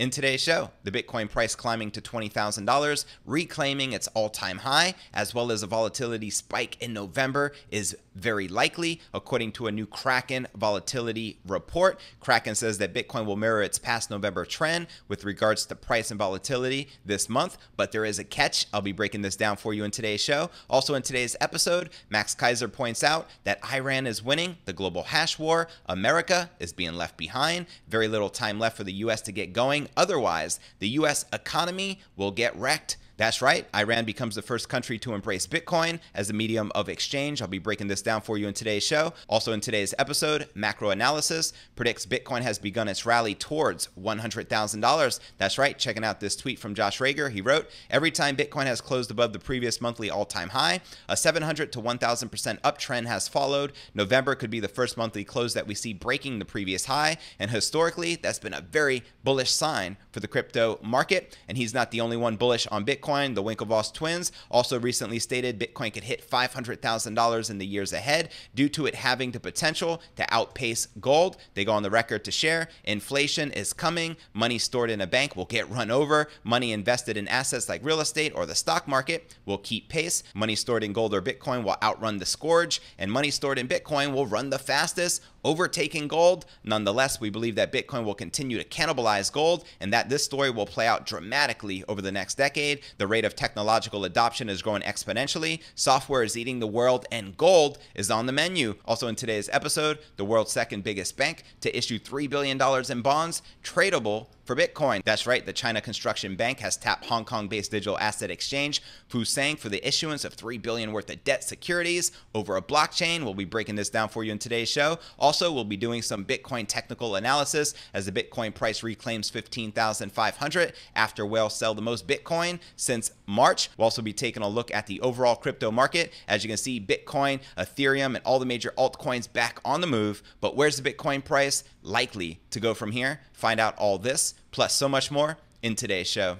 In today's show, the Bitcoin price climbing to $20,000, reclaiming its all time high, as well as a volatility spike in November, is very likely, according to a new Kraken volatility report. Kraken says that Bitcoin will mirror its past November trend with regards to price and volatility this month, but there is a catch. I'll be breaking this down for you in today's show. Also, in today's episode, Max Kaiser points out that Iran is winning the global hash war, America is being left behind, very little time left for the US to get going Otherwise, the U.S. economy will get wrecked that's right, Iran becomes the first country to embrace Bitcoin as a medium of exchange. I'll be breaking this down for you in today's show. Also, in today's episode, macro analysis predicts Bitcoin has begun its rally towards $100,000. That's right, checking out this tweet from Josh Rager. He wrote Every time Bitcoin has closed above the previous monthly all time high, a 700 to 1,000% uptrend has followed. November could be the first monthly close that we see breaking the previous high. And historically, that's been a very bullish sign for the crypto market. And he's not the only one bullish on Bitcoin. Bitcoin. The Winklevoss twins also recently stated Bitcoin could hit $500,000 in the years ahead due to it having the potential to outpace gold. They go on the record to share inflation is coming. Money stored in a bank will get run over. Money invested in assets like real estate or the stock market will keep pace. Money stored in gold or Bitcoin will outrun the scourge, and money stored in Bitcoin will run the fastest overtaking gold. Nonetheless, we believe that Bitcoin will continue to cannibalize gold and that this story will play out dramatically over the next decade. The rate of technological adoption is growing exponentially. Software is eating the world, and gold is on the menu. Also, in today's episode, the world's second biggest bank to issue $3 billion in bonds tradable for Bitcoin. That's right, the China Construction Bank has tapped Hong Kong based digital asset exchange Fusang for the issuance of 3 billion worth of debt securities over a blockchain. We'll be breaking this down for you in today's show. Also, we'll be doing some Bitcoin technical analysis as the Bitcoin price reclaims 15,500 after whales sell the most Bitcoin since March. We'll also be taking a look at the overall crypto market. As you can see, Bitcoin, Ethereum, and all the major altcoins back on the move. But where's the Bitcoin price likely to go from here? Find out all this, plus so much more in today's show.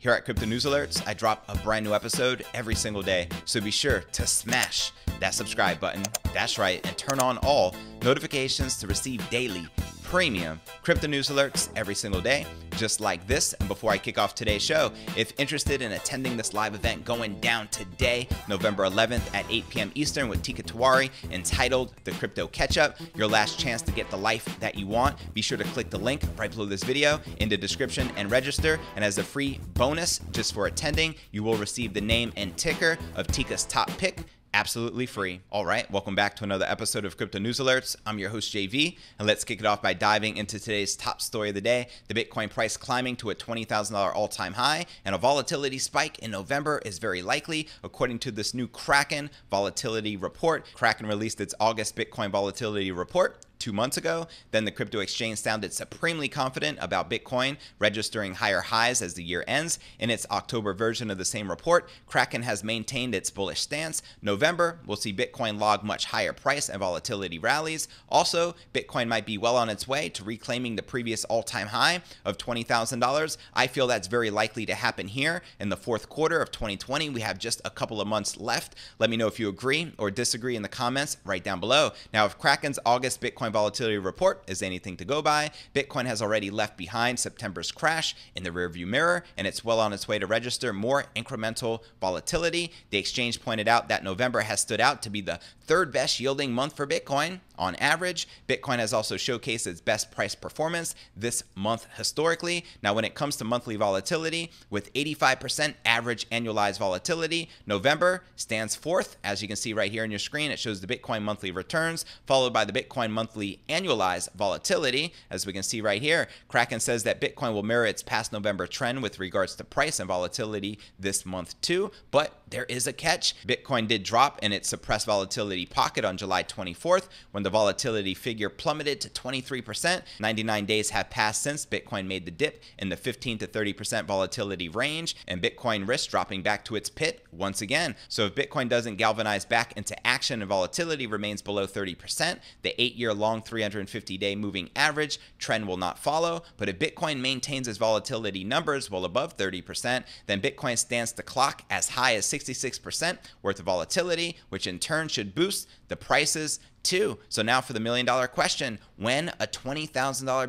Here at Crypto News Alerts, I drop a brand new episode every single day, so be sure to smash that subscribe button, that's right, and turn on all notifications to receive daily premium crypto news alerts every single day, just like this. And before I kick off today's show, if interested in attending this live event going down today, November 11th at 8 p.m. Eastern with Tika Tawari, entitled The Crypto Catch Up, your last chance to get the life that you want, be sure to click the link right below this video in the description and register. And as a free bonus just for attending, you will receive the name and ticker of Tika's top pick absolutely free. All right, welcome back to another episode of Crypto News Alerts. I'm your host, JV, and let's kick it off by diving into today's top story of the day the Bitcoin price climbing to a $20,000 all time high, and a volatility spike in November is very likely, according to this new Kraken volatility report. Kraken released its August Bitcoin volatility report, two months ago. Then the crypto exchange sounded supremely confident about Bitcoin registering higher highs as the year ends. In its October version of the same report, Kraken has maintained its bullish stance. November, we'll see Bitcoin log much higher price and volatility rallies. Also, Bitcoin might be well on its way to reclaiming the previous all time high of $20,000. I feel that's very likely to happen here in the fourth quarter of 2020. We have just a couple of months left. Let me know if you agree or disagree in the comments right down below. Now, if Kraken's August Bitcoin Bitcoin Volatility Report is anything to go by, Bitcoin has already left behind September's crash in the rearview mirror, and it's well on its way to register more incremental volatility. The exchange pointed out that November has stood out to be the third best yielding month for Bitcoin on average. Bitcoin has also showcased its best price performance this month historically. Now, when it comes to monthly volatility, with 85% average annualized volatility, November stands fourth. As you can see right here on your screen, it shows the Bitcoin monthly returns, followed by the Bitcoin monthly annualized volatility. As we can see right here, Kraken says that Bitcoin will mirror its past November trend with regards to price and volatility this month too, but there is a catch. Bitcoin did drop in its suppressed volatility pocket on July 24th when the volatility figure plummeted to 23%. 99 days have passed since Bitcoin made the dip in the 15 to 30% volatility range and Bitcoin risk dropping back to its pit once again. So if Bitcoin doesn't galvanize back into action and volatility remains below 30%, the 8-year long long 350 day moving average, trend will not follow. But if Bitcoin maintains its volatility numbers well above 30%, then Bitcoin stands to clock as high as 66% worth of volatility, which in turn should boost the prices too. So now for the million dollar question, when a $20,000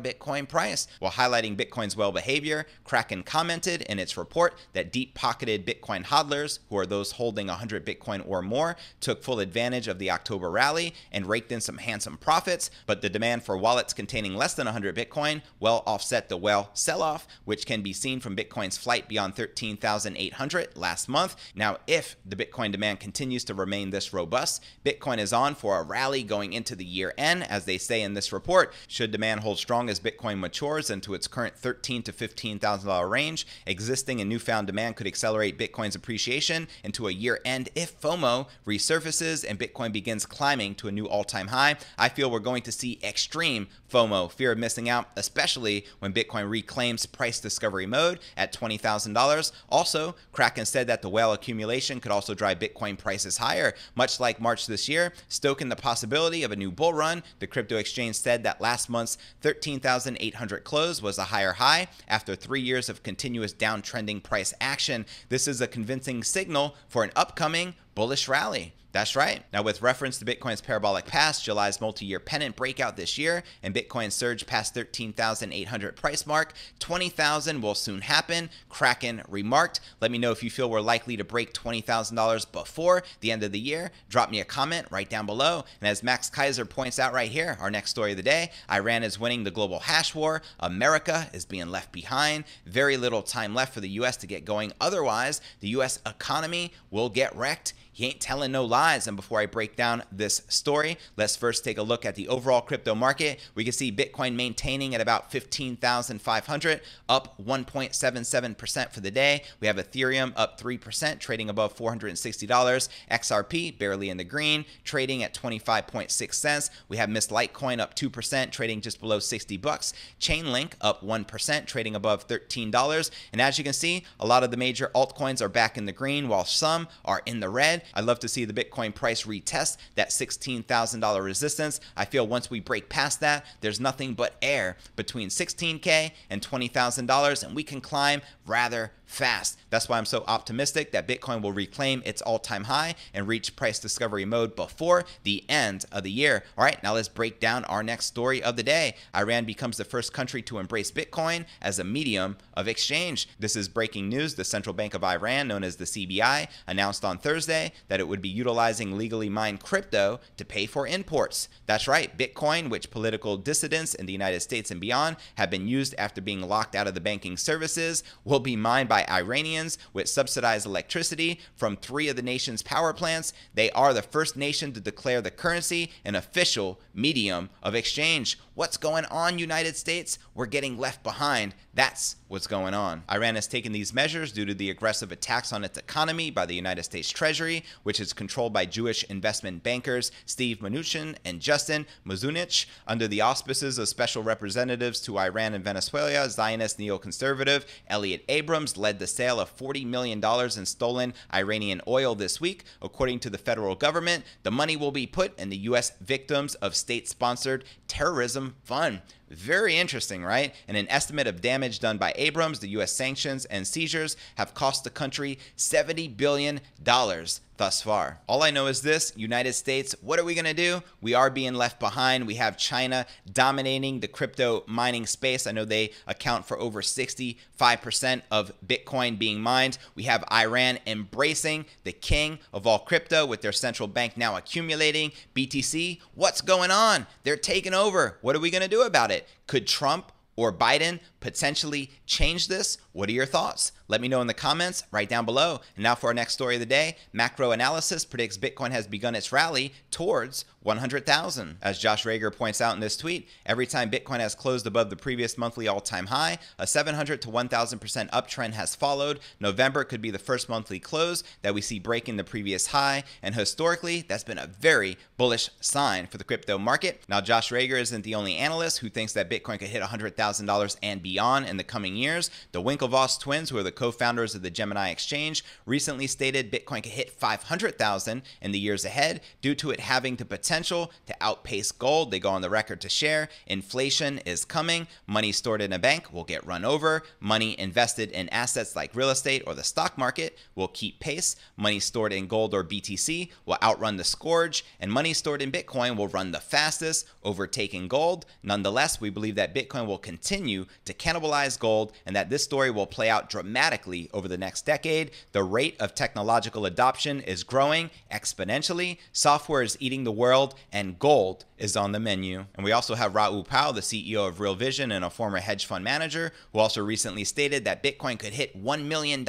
Bitcoin price? While highlighting Bitcoin's well behavior, Kraken commented in its report that deep pocketed Bitcoin hodlers, who are those holding 100 Bitcoin or more, took full advantage of the October rally and raked in some handsome profits, but the demand for wallets containing less than 100 Bitcoin well offset the well sell off, which can be seen from Bitcoin's flight beyond 13,800 last month. Now, if the Bitcoin demand continues to remain this robust, Bitcoin is on for a rally going into the year end, as they say in this report. Should demand hold strong as Bitcoin matures into its current $13 to $15,000 range, existing and newfound demand could accelerate Bitcoin's appreciation into a year end if FOMO resurfaces and Bitcoin begins climbing to a new all time high. I feel we're going to see extreme FOMO, fear of missing out, especially when Bitcoin reclaims price discovery mode at $20,000. Also, Kraken said that the whale accumulation could also drive Bitcoin prices higher, much like March this year, stoking the possibility possibility of a new bull run. The crypto exchange said that last month's 13,800 close was a higher high after three years of continuous downtrending price action. This is a convincing signal for an upcoming bullish rally. That's right. Now, with reference to Bitcoin's parabolic past, July's multi year pennant breakout this year, and Bitcoin surge past 13,800 price mark, 20,000 will soon happen, Kraken remarked. Let me know if you feel we're likely to break $20,000 before the end of the year. Drop me a comment right down below. And as Max Kaiser points out right here, our next story of the day Iran is winning the global hash war, America is being left behind. Very little time left for the U.S. to get going. Otherwise, the U.S. economy will get wrecked he ain't telling no lies. And before I break down this story, let's first take a look at the overall crypto market. We can see Bitcoin maintaining at about 15,500, up 1.77% for the day. We have Ethereum up 3%, trading above $460. XRP barely in the green, trading at 25.6 cents. We have Miss Litecoin up 2%, trading just below 60 bucks. Chainlink up 1%, trading above $13. And as you can see, a lot of the major altcoins are back in the green, while some are in the red. I'd love to see the Bitcoin price retest that $16,000 resistance. I feel once we break past that, there's nothing but air between 16K and $20,000 and we can climb rather fast. That's why I'm so optimistic that Bitcoin will reclaim its all time high and reach price discovery mode before the end of the year. All right, now let's break down our next story of the day. Iran becomes the first country to embrace Bitcoin as a medium of exchange. This is breaking news. The Central Bank of Iran, known as the CBI, announced on Thursday that it would be utilizing legally mined crypto to pay for imports. That's right, Bitcoin, which political dissidents in the United States and beyond have been used after being locked out of the banking services, will be mined by by Iranians with subsidized electricity from three of the nation's power plants. They are the first nation to declare the currency an official medium of exchange. What's going on, United States? We're getting left behind. That's what's going on. Iran has taken these measures due to the aggressive attacks on its economy by the United States Treasury, which is controlled by Jewish investment bankers Steve Mnuchin and Justin Mazunich, under the auspices of special representatives to Iran and Venezuela, Zionist neoconservative Elliot Abrams, led led the sale of $40 million in stolen Iranian oil this week. According to the federal government, the money will be put in the U.S. Victims of State Sponsored Terrorism Fund. Very interesting, right? And an estimate of damage done by Abrams, the U.S. sanctions, and seizures have cost the country $70 billion thus far. All I know is this United States, what are we gonna do? We are being left behind. We have China dominating the crypto mining space. I know they account for over 65% of Bitcoin being mined. We have Iran embracing the king of all crypto with their central bank now accumulating BTC. What's going on? They're taking over. What are we gonna do about it? it. Could Trump or Biden potentially change this? What are your thoughts? Let me know in the comments right down below. And now for our next story of the day, macro analysis predicts Bitcoin has begun its rally towards 100,000. As Josh Rager points out in this tweet, every time Bitcoin has closed above the previous monthly all-time high, a 700 to 1,000% uptrend has followed. November could be the first monthly close that we see breaking the previous high, and historically, that's been a very bullish sign for the crypto market. Now, Josh Rager isn't the only analyst who thinks that Bitcoin could hit $100,000 and beyond in the coming years. The Winklevoss twins, who are the co-founders of the Gemini Exchange, recently stated Bitcoin could hit 500,000 in the years ahead due to it having the potential to outpace gold. They go on the record to share inflation is coming, money stored in a bank will get run over, money invested in assets like real estate or the stock market will keep pace, money stored in gold or BTC will outrun the scourge, and money stored in Bitcoin will run the fastest, overtaking gold. Nonetheless, we believe that Bitcoin will continue to cannibalize gold and that this story will play out dramatically dramatically over the next decade. The rate of technological adoption is growing exponentially. Software is eating the world, and gold is on the menu. And we also have Raul Powell, the CEO of Real Vision and a former hedge fund manager, who also recently stated that Bitcoin could hit $1 million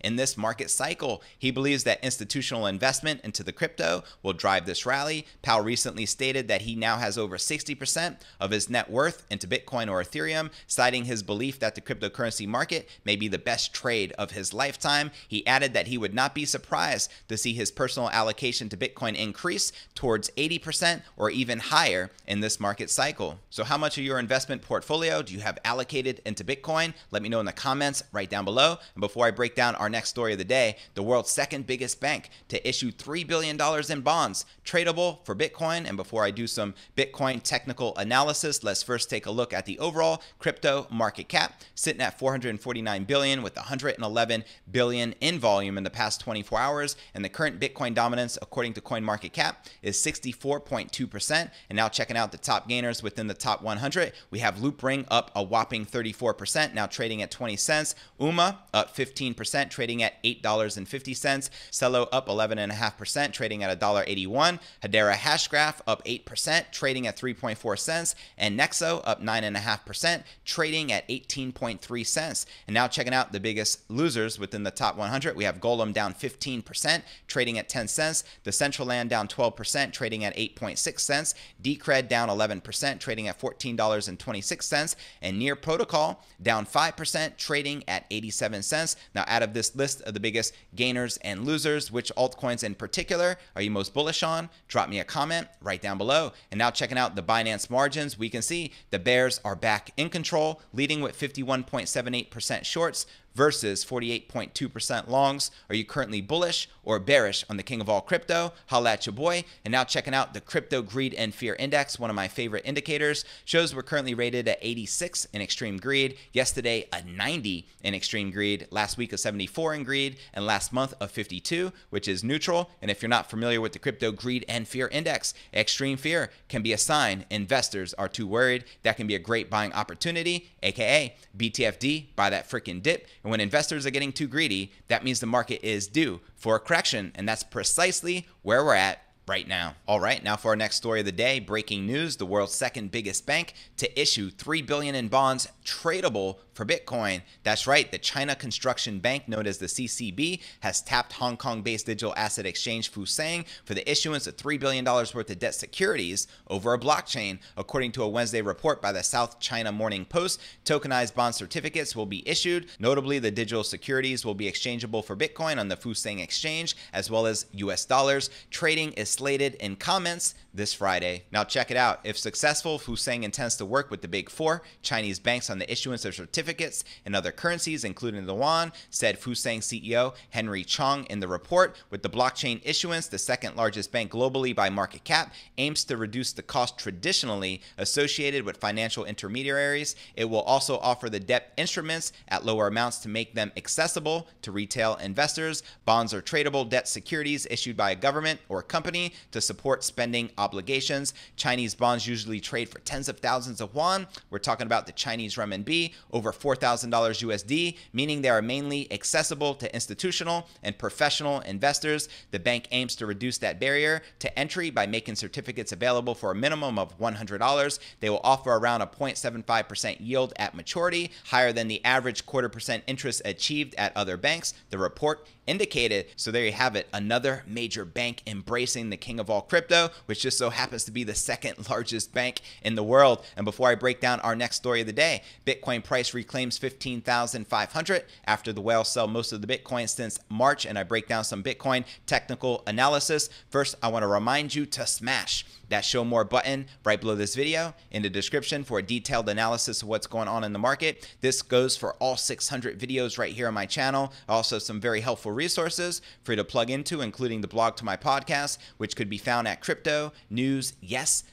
in this market cycle. He believes that institutional investment into the crypto will drive this rally. Powell recently stated that he now has over 60% of his net worth into Bitcoin or Ethereum, citing his belief that the cryptocurrency market may be the best trade of his lifetime. He added that he would not be surprised to see his personal allocation to Bitcoin increase towards 80% or even higher in this market cycle. So, how much of your investment portfolio do you have allocated into Bitcoin? Let me know in the comments right down below. And before I break down our next story of the day, the world's second biggest bank to issue $3 billion in bonds tradable for Bitcoin. And before I do some Bitcoin technical analysis, let's first take a look at the overall crypto market cap, sitting at 449 billion with 111 billion in volume in the past 24 hours, and the current Bitcoin dominance, according to CoinMarketCap, is 64.2%. And now checking out the top gainers within the top 100, we have Loop Ring up a whopping 34%, now trading at 20 cents. Uma up 15%, trading at $8.50. Celo up 11.5%, trading at $1.81. Hedera Hashgraph up 8%, trading at 3.4 cents. And Nexo up 9.5%, trading at 18.3 cents. And now checking out the the biggest losers within the top 100. We have Golem down 15%, trading at 10 cents. The Central Land down 12%, trading at 8.6 cents. Decred down 11%, trading at $14.26. And Near Protocol down 5%, trading at 87 cents. Now, out of this list of the biggest gainers and losers, which altcoins in particular are you most bullish on? Drop me a comment right down below. And now, checking out the Binance margins, we can see the bears are back in control, leading with 51.78% shorts versus 48.2% longs. Are you currently bullish or bearish on the king of all crypto? Holla at your boy. And now checking out the Crypto Greed and Fear Index, one of my favorite indicators, shows we're currently rated at 86 in extreme greed. Yesterday, a 90 in extreme greed. Last week, a 74 in greed. And last month, a 52, which is neutral. And if you're not familiar with the Crypto Greed and Fear Index, extreme fear can be a sign investors are too worried. That can be a great buying opportunity, AKA BTFD, buy that freaking dip. And and when investors are getting too greedy, that means the market is due for a correction. And that's precisely where we're at right now. All right, now for our next story of the day, breaking news, the world's second biggest bank to issue 3 billion in bonds tradable for Bitcoin. That's right, the China Construction Bank, known as the CCB, has tapped Hong Kong-based digital asset exchange Fusang for the issuance of $3 billion worth of debt securities over a blockchain. According to a Wednesday report by the South China Morning Post, tokenized bond certificates will be issued. Notably, the digital securities will be exchangeable for Bitcoin on the Fusang exchange, as well as US dollars. Trading is slated in comments this Friday. Now check it out. If successful, Fusang intends to work with the Big Four Chinese banks on the issuance of certificates and other currencies, including the yuan, said Fusang CEO Henry Chong in the report. With the blockchain issuance, the second largest bank globally by market cap aims to reduce the cost traditionally associated with financial intermediaries. It will also offer the debt instruments at lower amounts to make them accessible to retail investors. Bonds are tradable debt securities issued by a government or company company to support spending obligations. Chinese bonds usually trade for tens of thousands of yuan. We're talking about the Chinese renminbi, over $4,000 USD, meaning they are mainly accessible to institutional and professional investors. The bank aims to reduce that barrier to entry by making certificates available for a minimum of $100. They will offer around a 0.75% yield at maturity, higher than the average quarter percent interest achieved at other banks. The report indicated. So there you have it, another major bank embracing the king of all crypto, which just so happens to be the second largest bank in the world. And before I break down our next story of the day, Bitcoin price reclaims 15,500 after the whales sell most of the Bitcoin since March. And I break down some Bitcoin technical analysis. First, I want to remind you to smash that show more button right below this video in the description for a detailed analysis of what's going on in the market. This goes for all 600 videos right here on my channel. Also some very helpful resources for you to plug into, including the blog to my podcast, which could be found at crypto news yes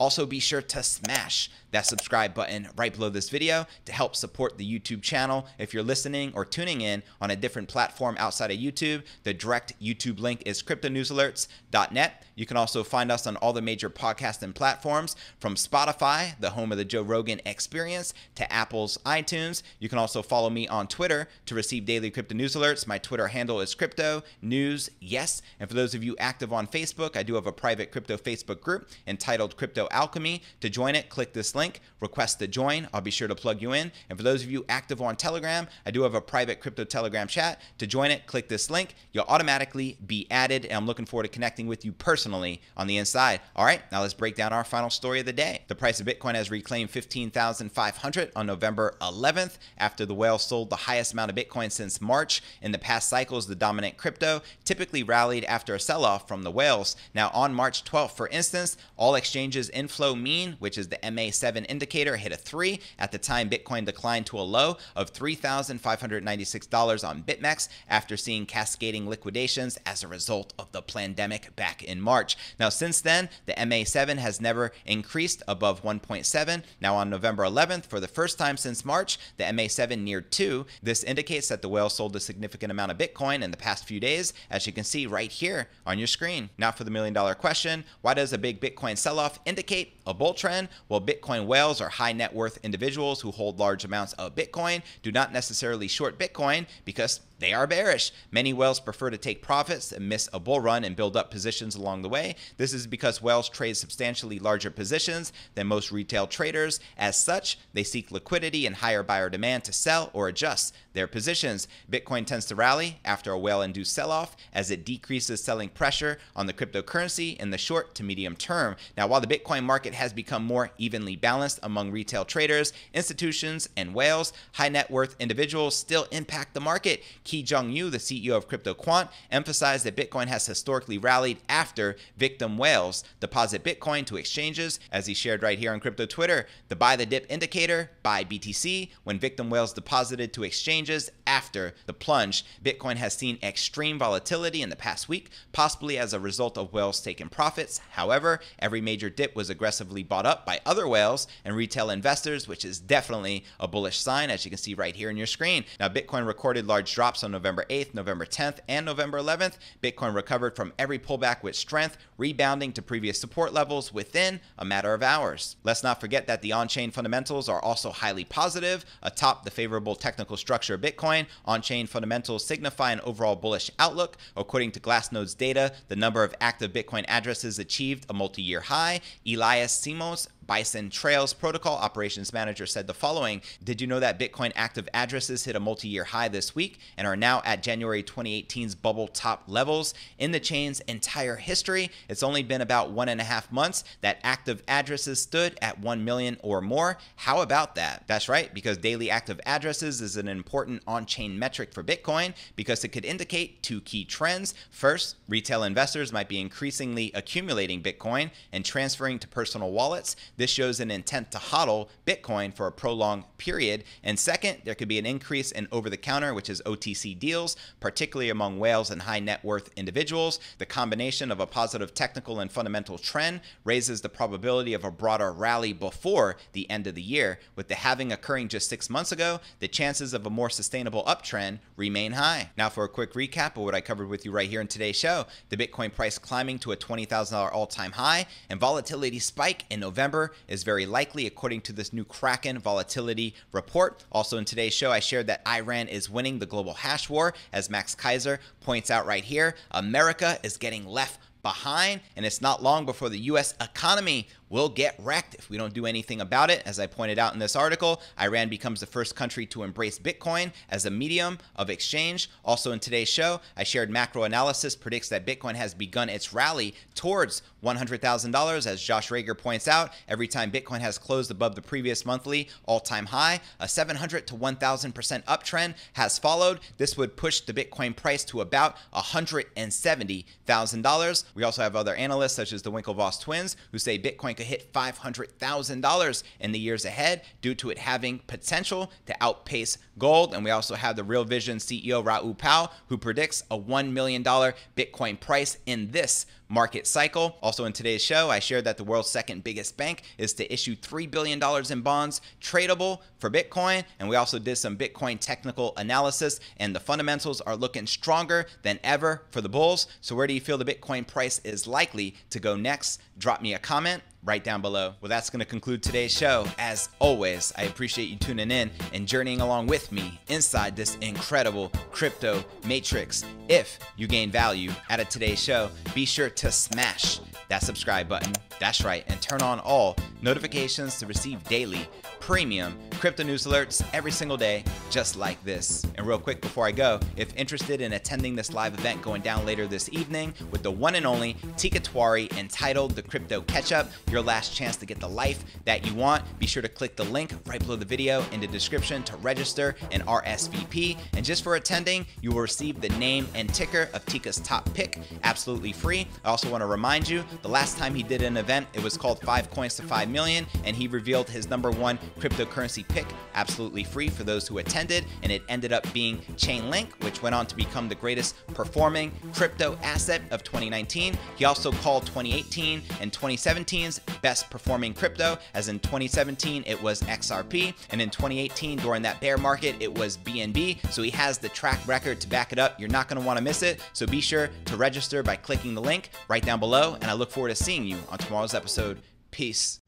also, be sure to smash that subscribe button right below this video to help support the YouTube channel. If you're listening or tuning in on a different platform outside of YouTube, the direct YouTube link is cryptonewsalerts.net. You can also find us on all the major podcasting platforms from Spotify, the home of the Joe Rogan experience, to Apple's iTunes. You can also follow me on Twitter to receive daily crypto news alerts. My Twitter handle is crypto news yes. And for those of you active on Facebook, I do have a private crypto Facebook group and entitled Crypto Alchemy. To join it, click this link, request to join. I'll be sure to plug you in. And for those of you active on Telegram, I do have a private crypto Telegram chat. To join it, click this link. You'll automatically be added. And I'm looking forward to connecting with you personally on the inside. All right, now let's break down our final story of the day. The price of Bitcoin has reclaimed 15,500 on November 11th after the whale sold the highest amount of Bitcoin since March. In the past cycles, the dominant crypto typically rallied after a sell off from the whales. Now, on March 12th, for instance, all all exchanges inflow mean, which is the MA7 indicator, hit a three. At the time, Bitcoin declined to a low of $3,596 on BitMEX after seeing cascading liquidations as a result of the pandemic back in March. Now, since then, the MA7 has never increased above 1.7. Now, on November 11th, for the first time since March, the MA7 neared two. This indicates that the whale sold a significant amount of Bitcoin in the past few days, as you can see right here on your screen. Now, for the million dollar question why does a big Bitcoin Bitcoin sell off indicate a bull trend? Well, Bitcoin whales are high net worth individuals who hold large amounts of Bitcoin, do not necessarily short Bitcoin because they are bearish. Many whales prefer to take profits and miss a bull run and build up positions along the way. This is because whales trade substantially larger positions than most retail traders. As such, they seek liquidity and higher buyer demand to sell or adjust their positions. Bitcoin tends to rally after a whale induced sell off as it decreases selling pressure on the cryptocurrency in the short to medium term. Now, while the Bitcoin market has become more evenly balanced among retail traders, institutions, and whales. High net worth individuals still impact the market. Ki Jung Yu, the CEO of CryptoQuant, emphasized that Bitcoin has historically rallied after victim whales deposit Bitcoin to exchanges. As he shared right here on Crypto Twitter, the buy the dip indicator, buy BTC, when victim whales deposited to exchanges after the plunge, Bitcoin has seen extreme volatility in the past week, possibly as a result of whales taking profits. However, every major dip was aggressive aggressively bought up by other whales and retail investors, which is definitely a bullish sign, as you can see right here in your screen. Now, Bitcoin recorded large drops on November 8th, November 10th, and November 11th. Bitcoin recovered from every pullback with strength, rebounding to previous support levels within a matter of hours. Let's not forget that the on-chain fundamentals are also highly positive, atop the favorable technical structure of Bitcoin. On-chain fundamentals signify an overall bullish outlook. According to Glassnode's data, the number of active Bitcoin addresses achieved a multi-year high. Elias Simos Bison Trails Protocol Operations Manager said the following Did you know that Bitcoin active addresses hit a multi year high this week and are now at January 2018's bubble top levels? In the chain's entire history, it's only been about one and a half months that active addresses stood at 1 million or more. How about that? That's right, because daily active addresses is an important on chain metric for Bitcoin because it could indicate two key trends. First, retail investors might be increasingly accumulating Bitcoin and transferring to personal wallets. This shows an intent to hodl Bitcoin for a prolonged period. And second, there could be an increase in over the counter, which is OTC deals, particularly among whales and high net worth individuals. The combination of a positive technical and fundamental trend raises the probability of a broader rally before the end of the year. With the halving occurring just six months ago, the chances of a more sustainable uptrend remain high. Now, for a quick recap of what I covered with you right here in today's show the Bitcoin price climbing to a $20,000 all time high and volatility spike in November is very likely according to this new Kraken volatility report. Also in today's show, I shared that Iran is winning the global hash war, as Max Kaiser points out right here. America is getting left behind, and it's not long before the U.S. economy will get wrecked if we don't do anything about it. As I pointed out in this article, Iran becomes the first country to embrace Bitcoin as a medium of exchange. Also in today's show, I shared macro analysis predicts that Bitcoin has begun its rally towards $100,000. As Josh Rager points out, every time Bitcoin has closed above the previous monthly all-time high, a 700 to 1,000% uptrend has followed. This would push the Bitcoin price to about $170,000. We also have other analysts such as the Winklevoss twins who say Bitcoin could hit $500,000 in the years ahead due to it having potential to outpace gold. And we also have the Real Vision CEO, Raul Powell, who predicts a $1 million Bitcoin price in this market cycle. Also in today's show, I shared that the world's second biggest bank is to issue $3 billion in bonds tradable for Bitcoin. And we also did some Bitcoin technical analysis and the fundamentals are looking stronger than ever for the bulls. So where do you feel the Bitcoin price is likely to go next? Drop me a comment right down below. Well, that's going to conclude today's show. As always, I appreciate you tuning in and journeying along with me inside this incredible crypto matrix. If you gain value out of today's show, be sure to smash that subscribe button. That's right, and turn on all notifications to receive daily premium crypto news alerts every single day, just like this. And real quick before I go, if interested in attending this live event going down later this evening with the one and only Tika Twari entitled The Crypto Catch Up, your last chance to get the life that you want, be sure to click the link right below the video in the description to register and RSVP. And just for attending, you will receive the name and ticker of Tika's top pick absolutely free. I also want to remind you the last time he did an event, it was called Five Coins to Five Million, and he revealed his number one cryptocurrency pick absolutely free for those who attended, and it ended up being Chainlink, which went on to become the greatest performing crypto asset of 2019. He also called 2018 and 2017's best performing crypto, as in 2017 it was XRP, and in 2018 during that bear market it was BNB. So he has the track record to back it up. You're not going to want to miss it. So be sure to register by clicking the link right down below, and I look forward to seeing you on tomorrow's episode. Peace.